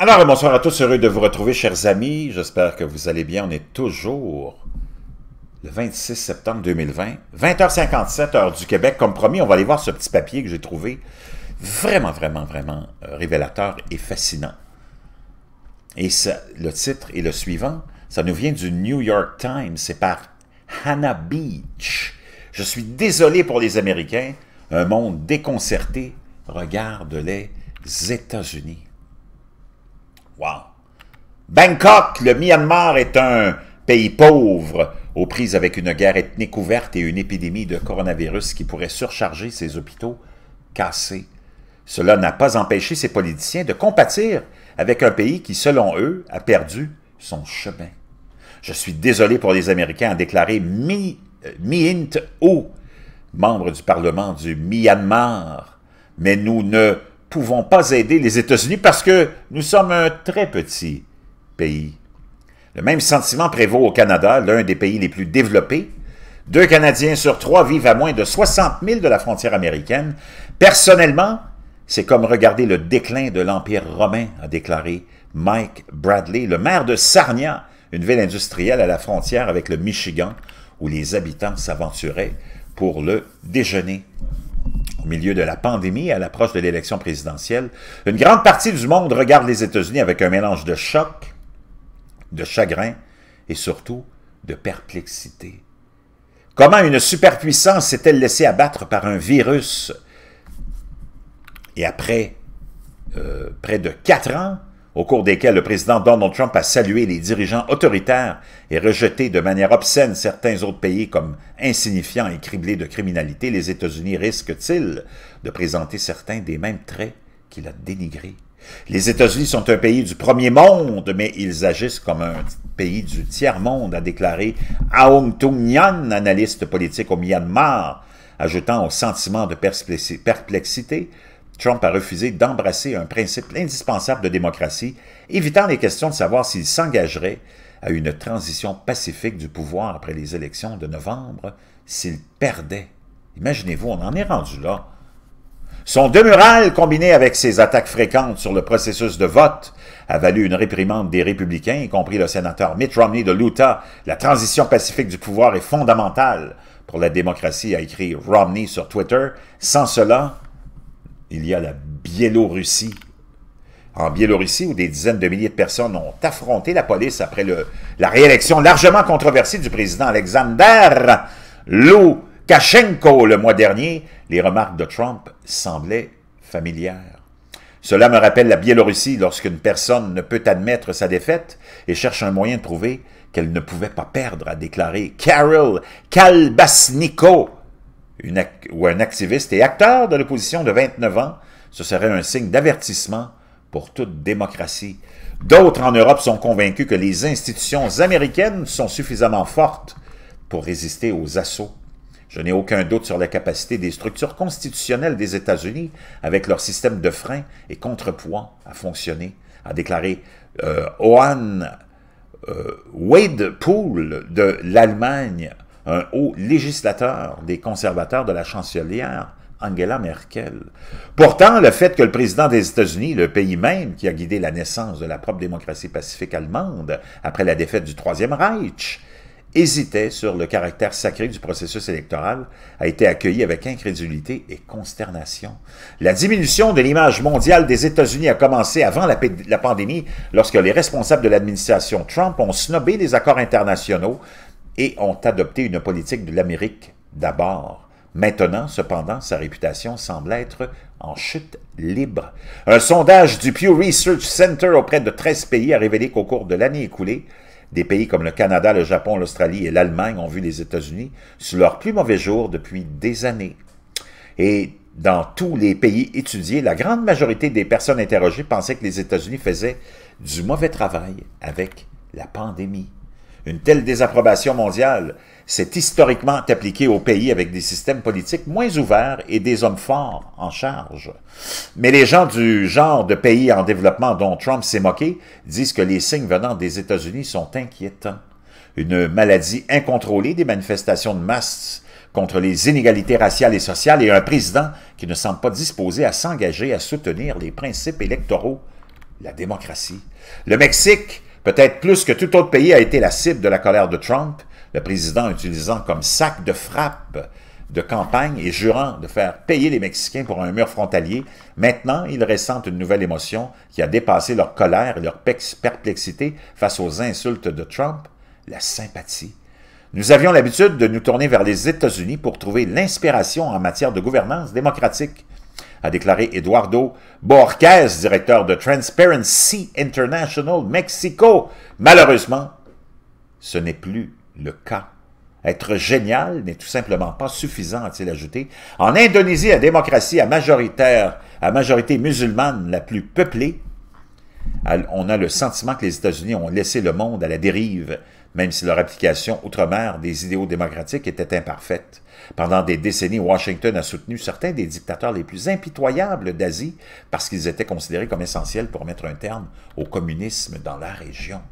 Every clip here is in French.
Alors, bonsoir à tous, heureux de vous retrouver, chers amis. J'espère que vous allez bien. On est toujours le 26 septembre 2020, 20h57, heure du Québec. Comme promis, on va aller voir ce petit papier que j'ai trouvé. Vraiment, vraiment, vraiment euh, révélateur et fascinant. Et le titre est le suivant. Ça nous vient du New York Times. C'est par Hannah Beach. Je suis désolé pour les Américains. Un monde déconcerté regarde les États-Unis. Bangkok, le Myanmar est un pays pauvre aux prises avec une guerre ethnique ouverte et une épidémie de coronavirus qui pourrait surcharger ses hôpitaux cassés. Cela n'a pas empêché ses politiciens de compatir avec un pays qui, selon eux, a perdu son chemin. Je suis désolé pour les Américains, à déclaré Mi, euh, O, membre du Parlement du Myanmar, mais nous ne pouvons pas aider les États-Unis parce que nous sommes un très petit pays. Le même sentiment prévaut au Canada, l'un des pays les plus développés. Deux Canadiens sur trois vivent à moins de 60 000 de la frontière américaine. Personnellement, c'est comme regarder le déclin de l'Empire romain, a déclaré Mike Bradley, le maire de Sarnia, une ville industrielle à la frontière avec le Michigan, où les habitants s'aventuraient pour le déjeuner au milieu de la pandémie, à l'approche de l'élection présidentielle, une grande partie du monde regarde les États-Unis avec un mélange de choc, de chagrin et surtout de perplexité. Comment une superpuissance s'est-elle laissée abattre par un virus? Et après euh, près de quatre ans, au cours desquels le président Donald Trump a salué les dirigeants autoritaires et rejeté de manière obscène certains autres pays comme insignifiants et criblés de criminalité, les États-Unis risquent-ils de présenter certains des mêmes traits qu'il a dénigrés? Les États-Unis sont un pays du premier monde, mais ils agissent comme un pays du tiers-monde, a déclaré Aung Tung nyan analyste politique au Myanmar, ajoutant au sentiment de perplexité Trump a refusé d'embrasser un principe indispensable de démocratie, évitant les questions de savoir s'il s'engagerait à une transition pacifique du pouvoir après les élections de novembre s'il perdait. Imaginez-vous, on en est rendu là. Son demural, combiné avec ses attaques fréquentes sur le processus de vote, a valu une réprimande des républicains, y compris le sénateur Mitt Romney de l'Utah. La transition pacifique du pouvoir est fondamentale pour la démocratie, a écrit Romney sur Twitter. Sans cela, il y a la Biélorussie. En Biélorussie, où des dizaines de milliers de personnes ont affronté la police après le, la réélection largement controversée du président Alexander Loukachenko le mois dernier, les remarques de Trump semblaient familières. Cela me rappelle la Biélorussie lorsqu'une personne ne peut admettre sa défaite et cherche un moyen de prouver qu'elle ne pouvait pas perdre, a déclaré Carol Kalbasniko, ou un activiste et acteur de l'opposition de 29 ans, ce serait un signe d'avertissement pour toute démocratie. D'autres en Europe sont convaincus que les institutions américaines sont suffisamment fortes pour résister aux assauts. Je n'ai aucun doute sur la capacité des structures constitutionnelles des États-Unis, avec leur système de freins et contrepoids, à fonctionner, a déclaré euh, euh Wade de l'Allemagne un haut législateur des conservateurs de la chancelière Angela Merkel. Pourtant, le fait que le président des États-Unis, le pays même qui a guidé la naissance de la propre démocratie pacifique allemande après la défaite du Troisième Reich, hésitait sur le caractère sacré du processus électoral a été accueilli avec incrédulité et consternation. La diminution de l'image mondiale des États-Unis a commencé avant la, la, pandémie lorsque les responsables de l'administration Trump ont snobé les accords internationaux et ont adopté une politique de l'Amérique d'abord. Maintenant, cependant, sa réputation semble être en chute libre. Un sondage du Pew Research Center auprès de 13 pays a révélé qu'au cours de l'année écoulée, des pays comme le Canada, le Japon, l'Australie et l'Allemagne ont vu les États-Unis sous leur plus mauvais jour depuis des années. Et dans tous les pays étudiés, la grande majorité des personnes interrogées pensaient que les États-Unis faisaient du mauvais travail avec la pandémie. Une telle désapprobation mondiale s'est historiquement appliquée aux pays avec des systèmes politiques moins ouverts et des hommes forts en charge. Mais les gens du genre de pays en développement dont Trump s'est moqué disent que les signes venant des États-Unis sont inquiétants. Une maladie incontrôlée des manifestations de masse contre les inégalités raciales et sociales et un président qui ne semble pas disposé à s'engager à soutenir les principes électoraux, la démocratie. Le Mexique Peut-être plus que tout autre pays a été la cible de la colère de Trump, le président utilisant comme sac de frappe de campagne et jurant de faire payer les Mexicains pour un mur frontalier, maintenant ils ressentent une nouvelle émotion qui a dépassé leur colère et leur perplexité face aux insultes de Trump, la sympathie. Nous avions l'habitude de nous tourner vers les États-Unis pour trouver l'inspiration en matière de gouvernance démocratique a déclaré Eduardo Borges, directeur de Transparency International Mexico. Malheureusement, ce n'est plus le cas. Être génial n'est tout simplement pas suffisant, a-t-il ajouté. En Indonésie, la démocratie à, majoritaire, à majorité musulmane la plus peuplée on a le sentiment que les États-Unis ont laissé le monde à la dérive, même si leur application outre-mer des idéaux démocratiques était imparfaite. Pendant des décennies, Washington a soutenu certains des dictateurs les plus impitoyables d'Asie parce qu'ils étaient considérés comme essentiels pour mettre un terme au communisme dans la région.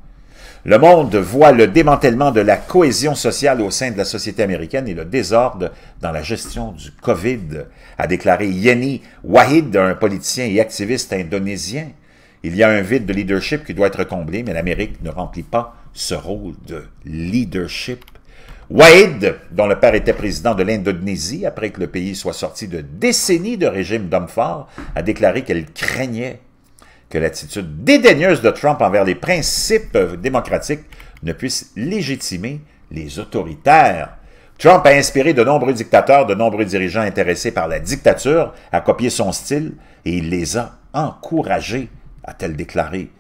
Le monde voit le démantèlement de la cohésion sociale au sein de la société américaine et le désordre dans la gestion du COVID, a déclaré Yeni Wahid, un politicien et activiste indonésien. Il y a un vide de leadership qui doit être comblé, mais l'Amérique ne remplit pas ce rôle de leadership. Wade, dont le père était président de l'Indonésie après que le pays soit sorti de décennies de régime d'hommes a déclaré qu'elle craignait que l'attitude dédaigneuse de Trump envers les principes démocratiques ne puisse légitimer les autoritaires. Trump a inspiré de nombreux dictateurs, de nombreux dirigeants intéressés par la dictature, à copier son style et il les a encouragés a-t-elle déclaré.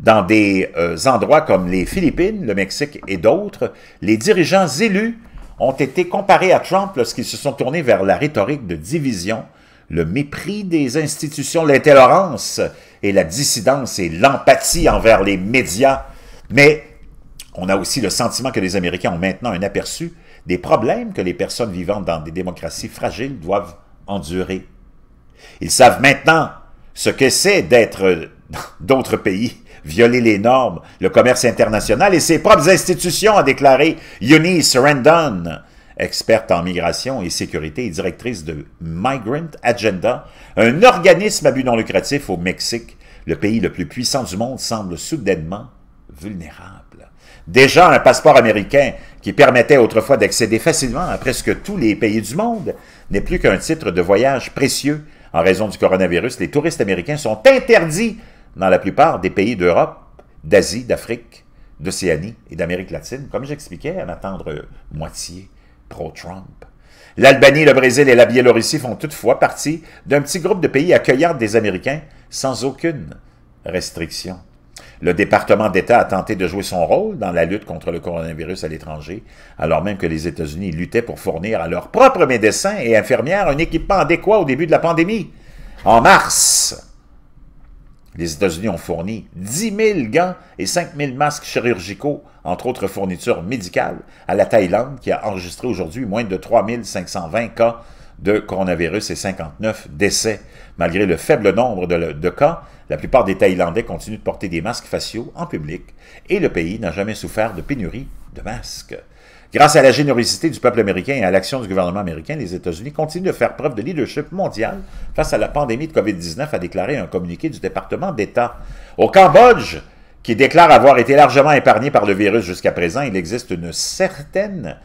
Dans des euh, endroits comme les Philippines, le Mexique et d'autres, les dirigeants élus ont été comparés à Trump lorsqu'ils se sont tournés vers la rhétorique de division, le mépris des institutions, l'intolérance et la dissidence et l'empathie envers les médias. Mais on a aussi le sentiment que les Américains ont maintenant un aperçu des problèmes que les personnes vivant dans des démocraties fragiles doivent endurer. Ils savent maintenant ce que c'est d'être d'autres pays, violer les normes, le commerce international et ses propres institutions, a déclaré Eunice Rendon, experte en migration et sécurité et directrice de Migrant Agenda, un organisme à but non lucratif au Mexique. Le pays le plus puissant du monde semble soudainement vulnérable. Déjà, un passeport américain qui permettait autrefois d'accéder facilement à presque tous les pays du monde n'est plus qu'un titre de voyage précieux en raison du coronavirus, les touristes américains sont interdits dans la plupart des pays d'Europe, d'Asie, d'Afrique, d'Océanie et d'Amérique latine, comme j'expliquais, à attendre euh, moitié pro-Trump. L'Albanie, le Brésil et la Biélorussie font toutefois partie d'un petit groupe de pays accueillant des Américains sans aucune restriction. Le département d'État a tenté de jouer son rôle dans la lutte contre le coronavirus à l'étranger, alors même que les États-Unis luttaient pour fournir à leurs propres médecins et infirmières un équipement adéquat au début de la pandémie. En mars, les États-Unis ont fourni 10 000 gants et 5 000 masques chirurgicaux, entre autres fournitures médicales, à la Thaïlande, qui a enregistré aujourd'hui moins de 3 520 cas de coronavirus et 59 décès. Malgré le faible nombre de, de cas, la plupart des Thaïlandais continuent de porter des masques faciaux en public et le pays n'a jamais souffert de pénurie de masques. Grâce à la générosité du peuple américain et à l'action du gouvernement américain, les États-Unis continuent de faire preuve de leadership mondial face à la pandémie de COVID-19, a déclaré un communiqué du département d'État. Au Cambodge, qui déclare avoir été largement épargné par le virus jusqu'à présent, il existe une certaine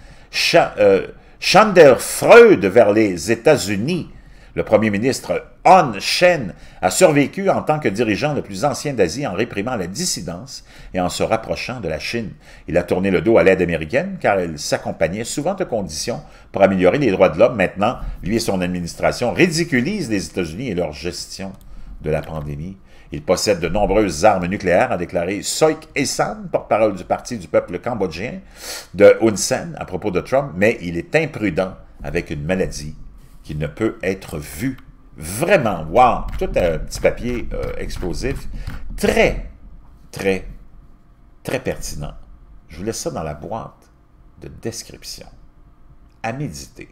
euh, Chandler Freud vers les États-Unis. Le premier ministre Han Shen a survécu en tant que dirigeant le plus ancien d'Asie en réprimant la dissidence et en se rapprochant de la Chine. Il a tourné le dos à l'aide américaine car elle s'accompagnait souvent de conditions pour améliorer les droits de l'homme. Maintenant, lui et son administration ridiculisent les États-Unis et leur gestion de la pandémie. Il possède de nombreuses armes nucléaires, a déclaré Soik Essan, porte-parole du Parti du peuple cambodgien de Hun Sen à propos de Trump, mais il est imprudent avec une maladie qui ne peut être vue. Vraiment, wow! Tout un petit papier euh, explosif. Très, très, très pertinent. Je vous laisse ça dans la boîte de description. À méditer.